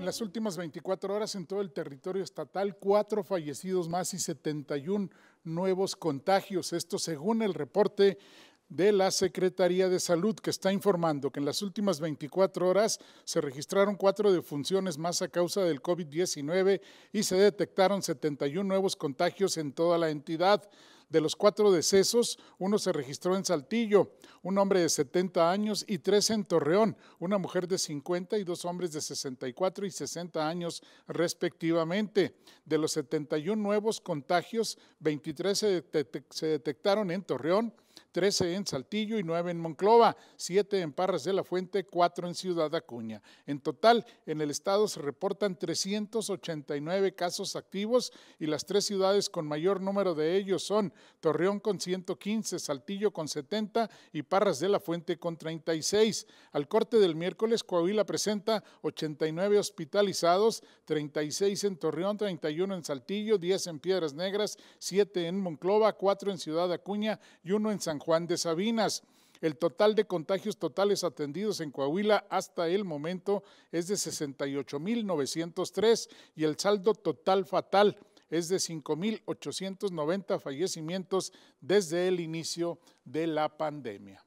En las últimas 24 horas en todo el territorio estatal, cuatro fallecidos más y 71 nuevos contagios. Esto según el reporte de la Secretaría de Salud, que está informando que en las últimas 24 horas se registraron cuatro defunciones más a causa del COVID-19 y se detectaron 71 nuevos contagios en toda la entidad. De los cuatro decesos, uno se registró en Saltillo, un hombre de 70 años y tres en Torreón, una mujer de 50 y dos hombres de 64 y 60 años respectivamente. De los 71 nuevos contagios, 23 se, detectaron en Torreón, 13 en Saltillo y 9 en Monclova, 7 en Parras de la Fuente, 4 en Ciudad Acuña. En total, en el estado se reportan 389 casos activos y las tres ciudades con mayor número de ellos son Torreón con 115, Saltillo con 70 y Parras de la Fuente con 36. Al corte del miércoles, Coahuila presenta 89 hospitalizados, 36 en Torreón, 31 en Saltillo, 10 en Piedras Negras, 7 en Monclova, 4 en Ciudad Acuña y 1 en San Juan de Sabinas. El total de contagios totales atendidos en Coahuila hasta el momento es de 68.903 y el saldo total fatal es de 5.890 fallecimientos desde el inicio de la pandemia.